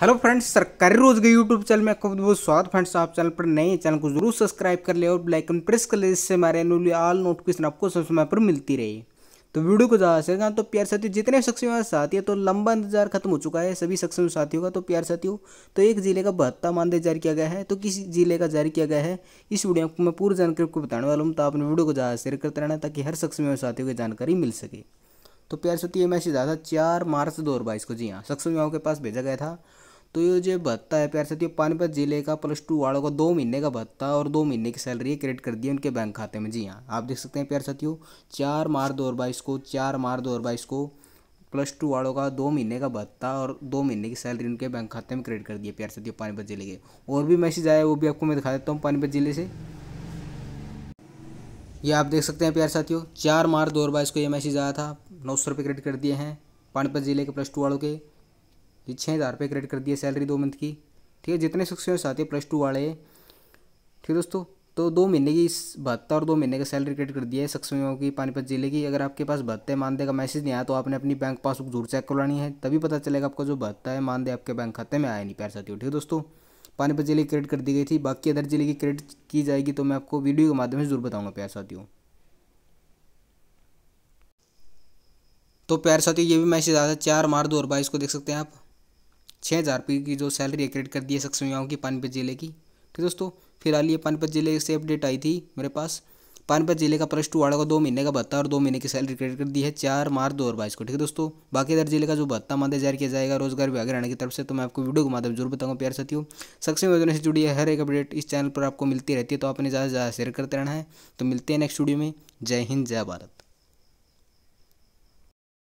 hello friends सरकारी रोज के YouTube channel में आपका बहुत स्वागत फ्रेंड्स आप चैनल पर नए चैनल को जरूर सब्सक्राइब कर ले और लाइकन प्रेस कर ले जिससे हमारे एनुअली ऑल नोटिफिकेशन आपको सब समय पर मिलती रहे तो वीडियो को ज़्यादा से ज़्यादा तो प्यार साथियों जितने शख्स हमारे साथी है तो लंबा इंतजार खत्म हो चुका है सभी सक्षम साथियों का तो प्यार साथियों तो एक जिले का बहत्ता मानदेय जारी किया गया है तो किस जिले का जारी किया गया है इस वीडियो को मैं पूरी जानकारी आपको बताने वाला हूँ तो आपने वीडियो को ज़्यादा शेयर करते रहना ताकि हर सक्षम में साथियों की जानकारी मिल सके तो प्यार साथी ये मैसेज आया था चार मार्च दो को जी हाँ शख्स के पास भेजा गया था तो ये जो भत्ता है प्यार साथियों तो पानीपत जिले का प्लस टू वालों का दो महीने का भत्ता और दो महीने की सैलरी क्रेडिट कर दी है उनके बैंक खाते में जी हाँ आप देख सकते हैं प्यार साथियों चार मार्च दो को चार मार्च दो को प्लस टू वालों का दो महीने का भत्ता और दो महीने की सैलरी उनके बैंक खाते में क्रेडिट कर दिया प्यार साथियों पानीपत जिले के और भी मैसेज आया वो भी आपको मैं दिखा देता हूँ पानीपत जिले से ये आप देख सकते हैं प्यार साथियों चार मार्च दो को ये मैसेज आया था नौ सौ रुपये क्रेडिट कर दिए हैं पानीपत जिले के प्लस टू वालों के ये छः हज़ार रुपये क्रेडिट कर दिए सैलरी दो मंथ की ठीक है जितने शिक्षकों साथी प्लस टू वाले ठीक है दोस्तों तो दो महीने की भत्ता और दो महीने का सैलरी क्रेडिट कर दिया है सक्षमियों की पानीपत जिले की अगर आपके पास भत्ते मानदेय का मैसेज नहीं आया तो आपने अपनी बैंक पासबुक जरूर चेक करवानी है तभी पता चलेगा आपका जो भत्ता है मानदेय आपके बैंक खाते में आया नहीं प्यार साथियों ठीक है दोस्तों पानीपत जिले की क्रेडिट कर दी गई थी बाकी अदर जिले की क्रेडिट की जाएगी तो मैं आपको वीडियो के माध्यम से जरूर बताऊँगा प्यार साथियों तो प्यार साथियों ये भी मैसेज आया था चार मार्च दो को देख सकते हैं आप छः हज़ार रुपये की जो सैलरी है क्रेडिट कर दी है युवाओं की पानीपत ज़िले की ठीक है दोस्तों फिलहाल ये पानीपत ज़िले से अपडेट आई थी मेरे पास पानीपत जिले का प्लस टू वाड़ा को दो महीने का भत्ता और दो महीने की सैलरी क्रेडिट कर दी है चार मार्च दो हज़ार को ठीक है दोस्तों बाकी अदर जिले का जो भत्ता मानदेय जारी किया जाएगा रोजगार विभाग हरियाणा की तरफ से तो मैं आपको वीडियो के माध्यम जरूर बताऊंगा प्यार साथियों सक्षम योजना से जुड़ी है हर एक अपडेट इस चैनल पर आपको मिलती रहती है तो आपने ज़्यादा से ज़्यादा शेयर करते रहना है तो मिलते हैं नेक्स्ट वीडियो में जय हिंद जय भारत